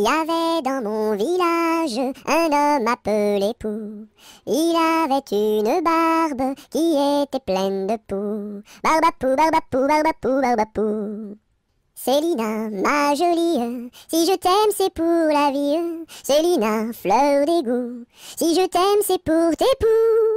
Il y avait dans mon village un homme appelé Pou. Il avait une barbe qui était pleine de pou Barbe à poux, barbe à Pou, barbe à ma jolie, si je t'aime c'est pour la vie. Célina, fleur d'égout, si je t'aime c'est pour tes pou